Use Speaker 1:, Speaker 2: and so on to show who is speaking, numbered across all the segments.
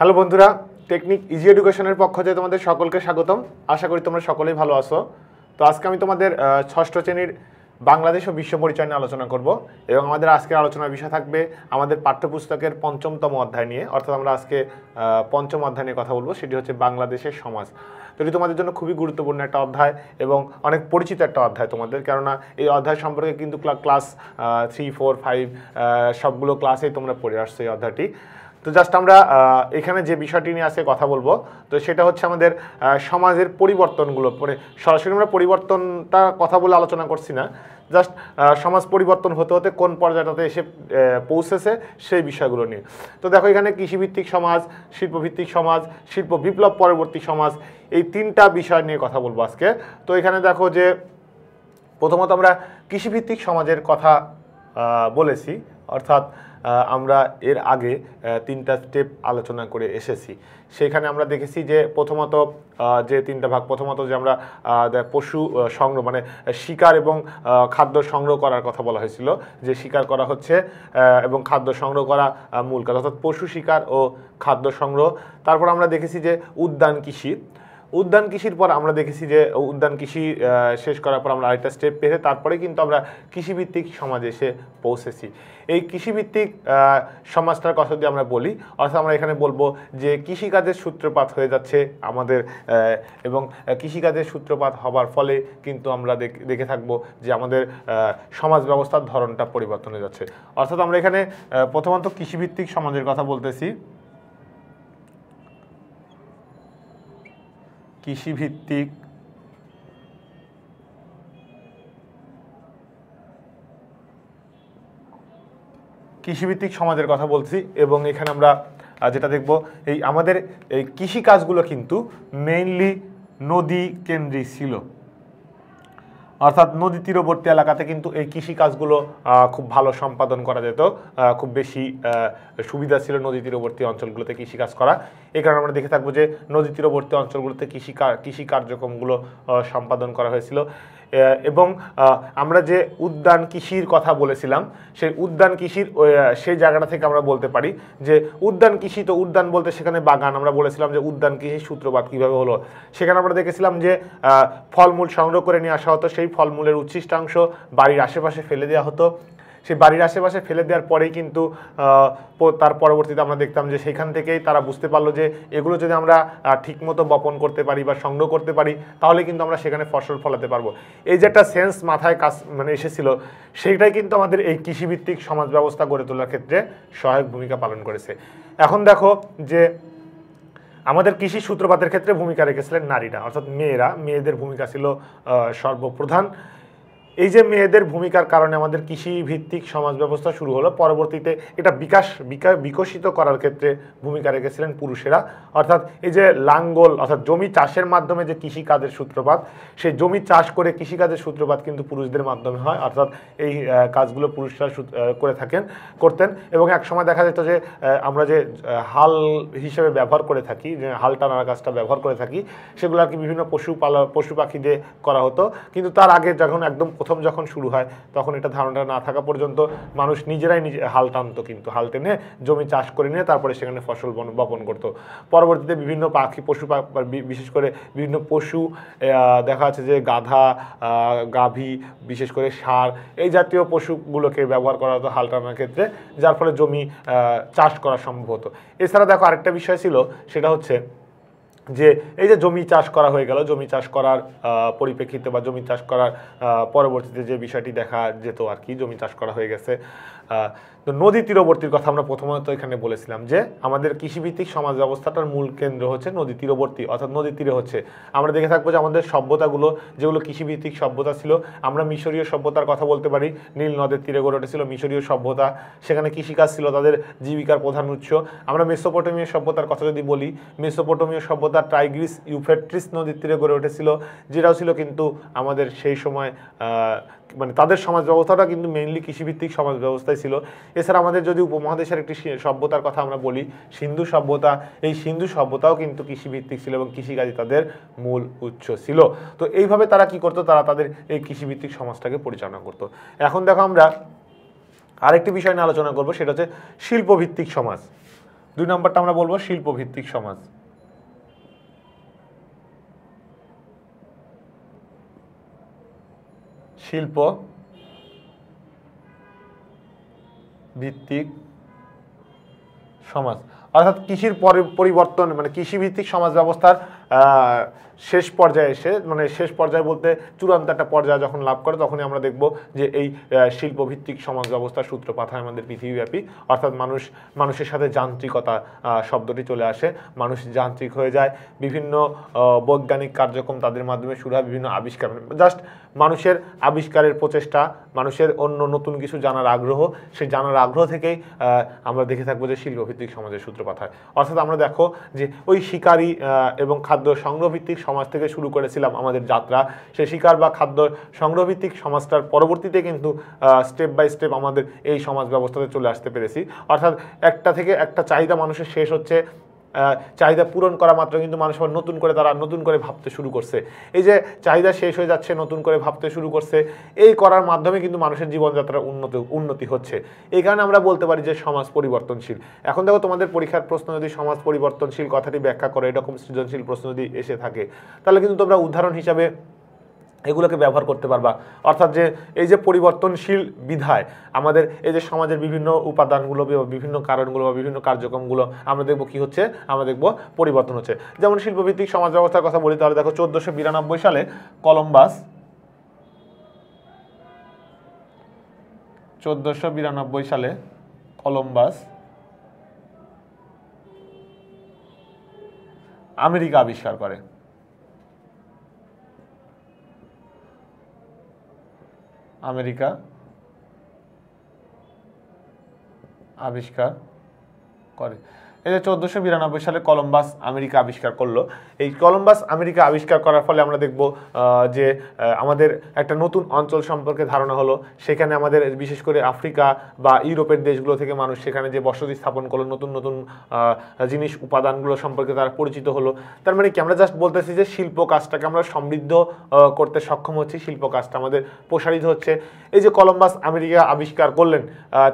Speaker 1: Hello বন্ধুরা technique easy এডুকেশনের পক্ষ থেকে তোমাদের সকলকে স্বাগতম আশা করি তোমরা সকলেই ভালো আছো তো আজকে আমি তোমাদের ষষ্ঠ শ্রেণীর বাংলাদেশ ও বিশ্ব পরিচয় নিয়ে আলোচনা করব এবং আমাদের আজকের আলোচনার বিষয় থাকবে আমাদের পাঠ্যপুস্তকের পঞ্চমতম অধ্যায় নিয়ে অর্থাৎ আমরা আজকে পঞ্চম অধ্যায় নিয়ে কথা বলবো সেটি হচ্ছে বাংলাদেশের সমাজ এটি তোমাদের জন্য খুবই গুরুত্বপূর্ণ একটা অধ্যায় এবং অনেক পরিচিত একটা অধ্যায় তোমাদের কেননা এই অধ্যায় সম্পর্কে কিন্তু ক্লাস থ্রি ফোর ফাইভ সবগুলো ক্লাসেই তোমরা পড়ে আসছো এই অধ্যায়টি তো জাস্ট আমরা এখানে যে বিষয়টি নিয়ে আসে কথা বলবো তো সেটা হচ্ছে আমাদের সমাজের পরিবর্তনগুলো মানে সরাসরি আমরা পরিবর্তনটা কথা বলে আলোচনা করছি না জাস্ট সমাজ পরিবর্তন হতে হতে কোন পর্যায়টাতে এসে পৌঁছেছে সেই বিষয়গুলো নিয়ে তো দেখো এখানে কৃষিভিত্তিক সমাজ শিল্পভিত্তিক সমাজ শিল্প বিপ্লব পরবর্তী সমাজ এই তিনটা বিষয় নিয়ে কথা বলবো আজকে তো এখানে দেখো যে প্রথমত আমরা কৃষিভিত্তিক সমাজের কথা বলেছি অর্থাৎ আমরা এর আগে তিনটা স্টেপ আলোচনা করে এসেছি সেখানে আমরা দেখেছি যে প্রথমত যে তিনটা ভাগ প্রথমত যে আমরা পশু সংগ্রহ মানে শিকার এবং খাদ্য সংগ্রহ করার কথা বলা হয়েছিল যে শিকার করা হচ্ছে এবং খাদ্য সংগ্রহ করা মূল কাজ অর্থাৎ পশু শিকার ও খাদ্য সংগ্রহ তারপর আমরা দেখেছি যে উদ্যান কৃষি উদ্যান কৃষির পর আমরা দেখেছি যে উদ্যান কৃষি শেষ করার পর আমরা আরেকটা স্টেপ পেরে তারপরে কিন্তু আমরা কৃষিভিত্তিক সমাজে এসে পৌঁছেছি এই কৃষিভিত্তিক সমাজটার কথা যদি আমরা বলি অর্থাৎ আমরা এখানে বলবো যে কৃষিকাজের সূত্রপাত হয়ে যাচ্ছে আমাদের এবং কৃষিকাজের সূত্রপাত হবার ফলে কিন্তু আমরা দেখে থাকবো যে আমাদের সমাজ ব্যবস্থার ধরনটা পরিবর্তন হয়ে যাচ্ছে অর্থাৎ আমরা এখানে প্রথমত কৃষিভিত্তিক সমাজের কথা বলতেছি কৃষিভিত্তিক কৃষিভিত্তিক সমাজের কথা বলছি এবং এখানে আমরা যেটা দেখব এই আমাদের এই কৃষিকাজগুলো কিন্তু মেইনলি নদী কেন্দ্রিক ছিল অর্থাৎ নদী তীরবর্তী এলাকাতে কিন্তু এই কৃষিকাজগুলো খুব ভালো সম্পাদন করা যেত খুব বেশি সুবিধা ছিল নদী তীরবর্তী অঞ্চলগুলোতে কৃষিকাজ করা এই কারণে আমরা দেখে থাকবো যে নদী তীরবর্তী অঞ্চলগুলোতে কৃষি কৃষি কার্যক্রমগুলো সম্পাদন করা হয়েছিল এবং আমরা যে উদ্যান কৃষির কথা বলেছিলাম সেই উদ্যান কৃষির সেই জায়গাটা থেকে আমরা বলতে পারি যে উদ্যান কৃষি তো উদ্যান বলতে সেখানে বাগান আমরা বলেছিলাম যে উদ্যান কৃষির সূত্রপাত কীভাবে হলো সেখানে আমরা দেখেছিলাম যে ফলমূল সংগ্রহ করে নিয়ে আসা হতো সেই ফলমূলের উচ্ছিষ্টাংশ বাড়ির আশেপাশে ফেলে দেওয়া হতো সেই বাড়ির আশেপাশে ফেলে দেওয়ার পরেই কিন্তু তার পরবর্তীতে আমরা দেখতাম যে সেখান থেকেই তারা বুঝতে পারলো যে এগুলো যদি আমরা ঠিকমতো বপন করতে পারি বা সংগ্রহ করতে পারি তাহলে কিন্তু আমরা সেখানে ফসল ফলাতে পারবো এই যে একটা সেন্স মাথায় কাজ মানে এসেছিল সেইটাই কিন্তু আমাদের এই কৃষিভিত্তিক সমাজ ব্যবস্থা গড়ে তোলার ক্ষেত্রে সহায়ক ভূমিকা পালন করেছে এখন দেখো যে আমাদের কৃষি সূত্রপাতের ক্ষেত্রে ভূমিকা রেখেছিলেন নারীরা অর্থাৎ মেয়েরা মেয়েদের ভূমিকা ছিল সর্বপ্রধান এই যে মেয়েদের ভূমিকার কারণে আমাদের কৃষিভিত্তিক সমাজ ব্যবস্থা শুরু হলো পরবর্তীতে এটা বিকাশ বিকশিত করার ক্ষেত্রে ভূমিকা রেখেছিলেন পুরুষেরা অর্থাৎ এই যে লাঙ্গল অর্থাৎ জমি চাষের মাধ্যমে যে কৃষিকাজের সূত্রপাত সেই জমি চাষ করে কৃষিকাজের সূত্রপাত কিন্তু পুরুষদের মাধ্যমে হয় অর্থাৎ এই কাজগুলো পুরুষরা করে থাকেন করতেন এবং এক সময় দেখা যেত যে আমরা যে হাল হিসেবে ব্যবহার করে থাকি যে হাল টানার কাজটা ব্যবহার করে থাকি সেগুলো আর কি বিভিন্ন পশু পালা পশু পাখিদের করা হতো কিন্তু তার আগে যখন একদম প্রথম যখন শুরু হয় তখন এটা ধারণাটা না থাকা পর্যন্ত মানুষ নিজেরাই নিজে হাল টানতো কিন্তু হাল টেনে জমি চাষ করে নিয়ে তারপরে সেখানে ফসল বপন করতো পরবর্তীতে বিভিন্ন পাখি পশু বিশেষ করে বিভিন্ন পশু দেখা যাচ্ছে যে গাধা গাভী বিশেষ করে সার এই জাতীয় পশুগুলোকে ব্যবহার করা হতো হাল টানার ক্ষেত্রে যার ফলে জমি চাষ করা সম্ভব হতো এছাড়া দেখো আরেকটা বিষয় ছিল সেটা হচ্ছে যে এই যে জমি চাষ করা হয়ে গেল জমি চাষ করার পরিপ্রেক্ষিতে বা জমি চাষ করার পরবর্তীতে যে বিষয়টি দেখা যেত আর কি জমি চাষ করা হয়ে গেছে তো নদী তীরবর্তীর কথা আমরা প্রথমত এখানে বলেছিলাম যে আমাদের কৃষিভিত্তিক সমাজ ব্যবস্থাটার মূল কেন্দ্র হচ্ছে নদী তীরবর্তী অর্থাৎ নদী তীরে হচ্ছে আমরা দেখে থাকবো যে আমাদের সভ্যতাগুলো যেগুলো কৃষিভিত্তিক সভ্যতা ছিল আমরা মিশরীয় সভ্যতার কথা বলতে পারি নীল নদের তীরে গড়ে উঠেছিল মিশরীয় সভ্যতা সেখানে কৃষিকাজ ছিল তাদের জীবিকার প্রধান উৎস আমরা মেসোপটেমীয় সভ্যতার কথা যদি বলি মেসোপটেমীয় সভ্যতা টাইগ্রিস ইউফেট্রিস নদীর তীরে গড়ে উঠেছিল যেটাও ছিল কিন্তু আমাদের সেই সময় মানে তাদের সমাজ ব্যবস্থাটা কিন্তু মেনলি কৃষিভিত্তিক সমাজ ব্যবস্থায় ছিল এছাড়া আমাদের যদি উপমহাদেশের একটি সভ্যতার কথা আমরা বলি সিন্ধু সভ্যতা এই সিন্ধু সভ্যতাও কিন্তু কৃষিভিত্তিক ছিল এবং কৃষিকাজই তাদের মূল উৎস ছিল তো এইভাবে তারা কি করতো তারা তাদের এই কৃষিভিত্তিক সমাজটাকে পরিচালনা করতো এখন দেখো আমরা আরেকটি বিষয় নিয়ে আলোচনা করব সেটা হচ্ছে শিল্পভিত্তিক সমাজ দুই নম্বরটা আমরা বলবো শিল্পভিত্তিক সমাজ শিল্প ভিত্তিক সমাজ অর্থাৎ কৃষির পরিবর্তন মানে কৃষিভিত্তিক সমাজ ব্যবস্থার শেষ পর্যায়ে এসে মানে শেষ পর্যায়ে বলতে চূড়ান্ত একটা পর্যায়ে যখন লাভ করে তখনই আমরা দেখব যে এই শিল্পভিত্তিক সমাজ ব্যবস্থার সূত্রপাত হয় আমাদের পৃথিবীব্যাপী অর্থাৎ মানুষ মানুষের সাথে যান্ত্রিকতা শব্দটি চলে আসে মানুষ যান্ত্রিক হয়ে যায় বিভিন্ন বৈজ্ঞানিক কার্যক্রম তাদের মাধ্যমে শুরু হয় বিভিন্ন আবিষ্কার জাস্ট মানুষের আবিষ্কারের প্রচেষ্টা মানুষের অন্য নতুন কিছু জানার আগ্রহ সে জানার আগ্রহ থেকেই আমরা দেখে থাকবো যে শিল্পভিত্তিক সমাজের সূত্রপাত হয় অর্থাৎ আমরা দেখো যে ওই শিকারী এবং খাদ্য খাদ্য সংগ্রহভিত্তিক সমাজ থেকে শুরু করেছিলাম আমাদের যাত্রা সে শিকার বা খাদ্য সংগ্রহভিত্তিক সমাজটার পরবর্তীতে কিন্তু স্টেপ বাই স্টেপ আমাদের এই সমাজ ব্যবস্থাতে চলে আসতে পেরেছি অর্থাৎ একটা থেকে একটা চাহিদা মানুষের শেষ হচ্ছে চাহিদা পূরণ করা মাত্র কিন্তু মানুষ আবার নতুন করে তারা নতুন করে ভাবতে শুরু করছে এই যে চাহিদা শেষ হয়ে যাচ্ছে নতুন করে ভাবতে শুরু করছে এই করার মাধ্যমে কিন্তু মানুষের জীবনযাত্রার উন্নত উন্নতি হচ্ছে এই কারণে আমরা বলতে পারি যে সমাজ পরিবর্তনশীল এখন দেখো তোমাদের পরীক্ষার প্রশ্ন যদি সমাজ পরিবর্তনশীল কথাটি ব্যাখ্যা করে এরকম সৃজনশীল প্রশ্ন যদি এসে থাকে তাহলে কিন্তু তোমরা উদাহরণ হিসাবে এগুলোকে ব্যবহার করতে পারবা অর্থাৎ যে এই যে পরিবর্তনশীল বিধায় আমাদের এই যে সমাজের বিভিন্ন উপাদানগুলো বিভিন্ন কারণগুলো বা বিভিন্ন কার্যক্রমগুলো আমরা দেখব কি হচ্ছে আমরা দেখব পরিবর্তন হচ্ছে যেমন শিল্পভিত্তিক সমাজ ব্যবস্থার কথা বলি তাহলে দেখো চোদ্দোশো বিরানব্বই সালে কলম্বাস চোদ্দোশো বিরানব্বই সালে কলম্বাস আমেরিকা আবিষ্কার করে আমেরিকা আবিষ্কার করে এটা চোদ্দোশো বিরানব্বই সালে কলম্বাস আমেরিকা আবিষ্কার করলো এই কলম্বাস আমেরিকা আবিষ্কার করার ফলে আমরা দেখব যে আমাদের একটা নতুন অঞ্চল সম্পর্কে ধারণা হলো সেখানে আমাদের বিশেষ করে আফ্রিকা বা ইউরোপের দেশগুলো থেকে মানুষ সেখানে যে বসতি স্থাপন করলো নতুন নতুন জিনিস উপাদানগুলো সম্পর্কে তারা পরিচিত হলো তার মানে কি আমরা জাস্ট বলতেছি যে শিল্প কাজটাকে আমরা সমৃদ্ধ করতে সক্ষম হচ্ছি শিল্প কাজটা আমাদের প্রসারিত হচ্ছে এই যে কলম্বাস আমেরিকা আবিষ্কার করলেন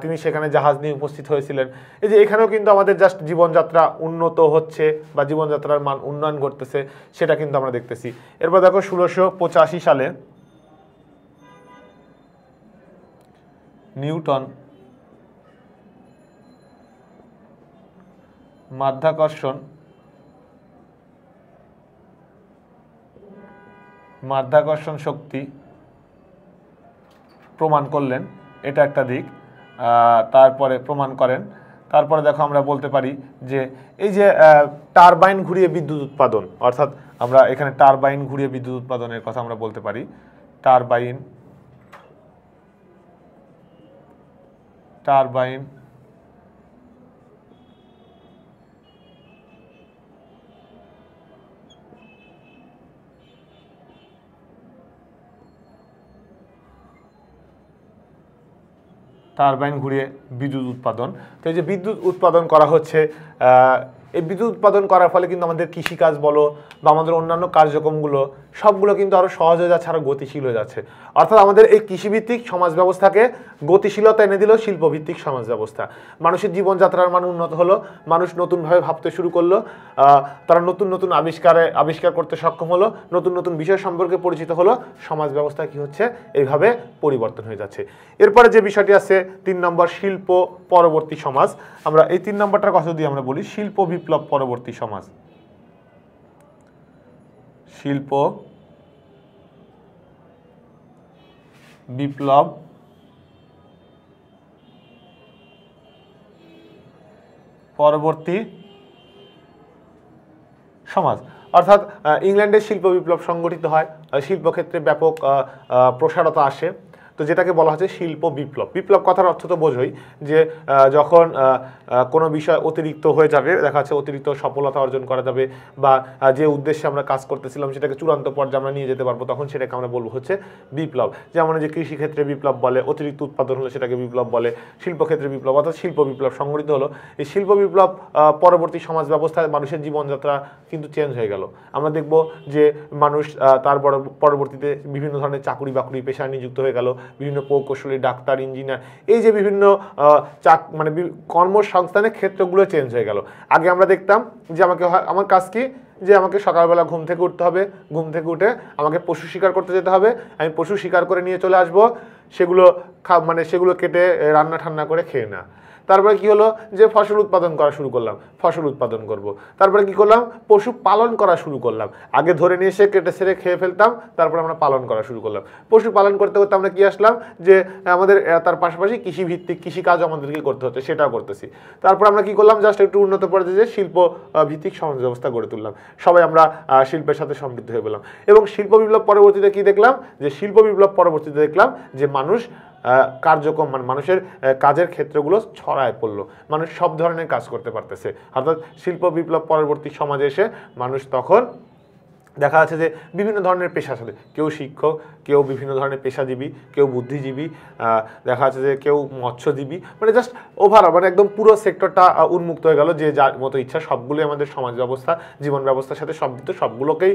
Speaker 1: তিনি সেখানে জাহাজ নিয়ে উপস্থিত হয়েছিলেন এই যে এখানেও কিন্তু আমাদের জাস্ট জীবন জীবনযাত্রা উন্নত হচ্ছে বা জীবনযাত্রার মান উন্নয়ন ঘটতেছে সেটা কিন্তু আমরা দেখতেছি এরপর দেখো ষোলোশো পঁচাশি সালে নিউটন মাধ্যাকর্ষণ মাধ্যাকর্ষণ শক্তি প্রমাণ করলেন এটা একটা দিক তারপরে প্রমাণ করেন তারপরে দেখো আমরা বলতে পারি যে এই যে টারবাইন ঘুরিয়ে বিদ্যুৎ উৎপাদন অর্থাৎ আমরা এখানে টারবাইন ঘুরিয়ে বিদ্যুৎ উৎপাদনের কথা আমরা বলতে পারি টারবাইন টারবাইন টারবাইন ঘুরিয়ে বিদ্যুৎ উৎপাদন তো এই যে বিদ্যুৎ উৎপাদন করা হচ্ছে এই বিদ্যুৎ উৎপাদন করার ফলে কিন্তু আমাদের কৃষিকাজ বলো বা আমাদের অন্যান্য কার্যক্রমগুলো সবগুলো কিন্তু আরও সহজ হয়ে যাচ্ছে আরও গতিশীল হয়ে যাচ্ছে অর্থাৎ আমাদের এই কৃষিভিত্তিক সমাজ ব্যবস্থাকে গতিশীলতা এনে দিল শিল্পভিত্তিক সমাজ ব্যবস্থা মানুষের জীবনযাত্রার মান উন্নত হলো মানুষ নতুনভাবে ভাবতে শুরু করলো তারা নতুন নতুন আবিষ্কারে আবিষ্কার করতে সক্ষম হলো নতুন নতুন বিষয় সম্পর্কে পরিচিত হলো সমাজ ব্যবস্থা কি হচ্ছে এইভাবে পরিবর্তন হয়ে যাচ্ছে এরপরে যে বিষয়টি আছে তিন নম্বর শিল্প পরবর্তী সমাজ আমরা এই তিন নম্বরটার কথা যদি আমরা বলি শিল্প বিপ্লব পরবর্তী সমাজ শিল্প বিপ্লব পরবর্তী সমাজ অর্থাৎ ইংল্যান্ডের শিল্প বিপ্লব সংগঠিত হয় শিল্পক্ষেত্রে ব্যাপক প্রসারতা আসে তো যেটাকে বলা হচ্ছে শিল্প বিপ্লব বিপ্লব কথার অর্থ তো বোঝই যে যখন কোনো বিষয় অতিরিক্ত হয়ে যাবে দেখা যাচ্ছে অতিরিক্ত সফলতা অর্জন করা যাবে বা যে উদ্দেশ্যে আমরা কাজ করতেছিলাম সেটাকে চূড়ান্ত পর্যায়ে আমরা নিয়ে যেতে পারবো তখন সেটাকে আমরা বলবো হচ্ছে বিপ্লব যেমন যে কৃষিক্ষেত্রে বিপ্লব বলে অতিরিক্ত উৎপাদন হলে সেটাকে বিপ্লব বলে শিল্পক্ষেত্রে বিপ্লব অর্থাৎ শিল্প বিপ্লব সংগঠিত হলো এই শিল্প বিপ্লব পরবর্তী সমাজ ব্যবস্থায় মানুষের জীবনযাত্রা কিন্তু চেঞ্জ হয়ে গেল আমরা দেখব যে মানুষ তার পরবর্তীতে বিভিন্ন ধরনের চাকুরি বাকরি পেশায় নিযুক্ত হয়ে গেল বিভিন্ন প্রকৌশলী ডাক্তার ইঞ্জিনিয়ার এই যে বিভিন্ন চাক মানে কর্মসংস্থানের ক্ষেত্রগুলো চেঞ্জ হয়ে গেল আগে আমরা দেখতাম যে আমাকে আমার কাজ কি যে আমাকে সকালবেলা ঘুম থেকে উঠতে হবে ঘুম থেকে উঠে আমাকে পশু শিকার করতে যেতে হবে আমি পশু শিকার করে নিয়ে চলে আসব সেগুলো খা মানে সেগুলো কেটে রান্না ঠান্না করে খেয়ে না তারপরে কি হলো যে ফসল উৎপাদন করা শুরু করলাম ফসল উৎপাদন করব। তারপরে কি করলাম পশু পালন করা শুরু করলাম আগে ধরে নিয়ে এসে কেটে সেরে খেয়ে ফেলতাম তারপর আমরা পালন করা শুরু করলাম পশু পালন করতে করতে আমরা কি আসলাম যে আমাদের তার পাশাপাশি কৃষিভিত্তিক কৃষিকাজ আমাদেরকে করতে হচ্ছে সেটাও করতেছি তারপর আমরা কি করলাম জাস্ট একটু উন্নত পর্যায়ে শিল্প ভিত্তিক সমাজ ব্যবস্থা গড়ে তুললাম সবাই আমরা শিল্পের সাথে সমৃদ্ধ হয়ে পেলাম এবং শিল্প বিপ্লব পরবর্তীতে কি দেখলাম যে শিল্প বিপ্লব পরবর্তীতে দেখলাম যে মানুষ কার্যক্রম মানে মানুষের কাজের ক্ষেত্রগুলো ছড়ায় পড়ল মানুষ সব ধরনের কাজ করতে পারতেছে অর্থাৎ শিল্প বিপ্লব পরবর্তী সমাজে এসে মানুষ তখন দেখা যাচ্ছে যে বিভিন্ন ধরনের পেশা সাথে কেউ শিক্ষক কেউ বিভিন্ন ধরনের পেশাজীবী কেউ বুদ্ধিজীবী দেখা যাচ্ছে যে কেউ মৎস্যজীবী মানে জাস্ট ওভারঅল মানে একদম পুরো সেক্টরটা উন্মুক্ত হয়ে গেল যে যার মতো ইচ্ছা সবগুলোই আমাদের সমাজ ব্যবস্থা জীবন ব্যবস্থার সাথে সম্পৃক্ত সবগুলোকেই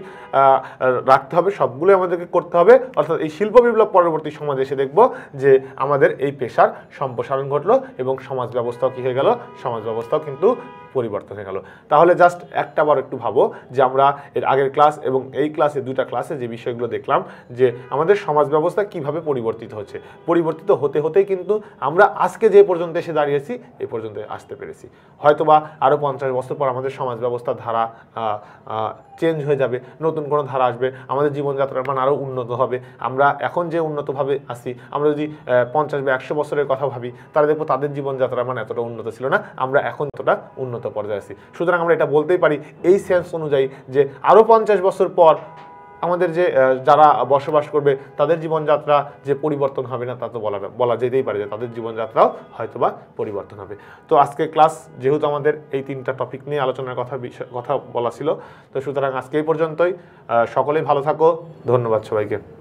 Speaker 1: রাখতে হবে সবগুলোই আমাদেরকে করতে হবে অর্থাৎ এই শিল্প বিপ্লব পরবর্তী সমাজে এসে দেখব যে আমাদের এই পেশার সম্প্রসারণ ঘটলো এবং সমাজ ব্যবস্থাও কী হয়ে গেল সমাজ ব্যবস্থাও কিন্তু পরিবর্তন হয়ে গেল তাহলে জাস্ট একটা বার একটু ভাবো যে আমরা এর আগের ক্লাস এবং এই ক্লাসে দুটা ক্লাসে যে বিষয়গুলো দেখলাম যে আমাদের সমাজ ব্যবস্থা কিভাবে পরিবর্তিত হচ্ছে পরিবর্তিত হতে হতেই কিন্তু আমরা আজকে যে পর্যন্ত এসে দাঁড়িয়েছি এই পর্যন্ত আসতে পেরেছি হয়তোবা আরও পঞ্চাশ বছর পর আমাদের সমাজ ব্যবস্থা ধারা চেঞ্জ হয়ে যাবে নতুন কোনো ধারা আসবে আমাদের জীবনযাত্রার মান আরও উন্নত হবে আমরা এখন যে উন্নতভাবে আসি আমরা যদি পঞ্চাশ বা একশো বছরের কথা ভাবি তাহলে দেখবো তাদের জীবনযাত্রার মান এতটা উন্নত ছিল না আমরা এখন এতটা উন্নত উন্নত পর্যায়ে আসি সুতরাং আমরা এটা বলতেই পারি এই সেন্স অনুযায়ী যে আরও পঞ্চাশ বছর পর আমাদের যে যারা বসবাস করবে তাদের জীবনযাত্রা যে পরিবর্তন হবে না তা তো বলা বলা যেতেই পারে যে তাদের জীবনযাত্রাও হয়তোবা পরিবর্তন হবে তো আজকে ক্লাস যেহেতু আমাদের এই তিনটা টপিক নিয়ে আলোচনার কথা কথা বলা ছিল তো সুতরাং আজকে এই পর্যন্তই সকলেই ভালো থাকো ধন্যবাদ সবাইকে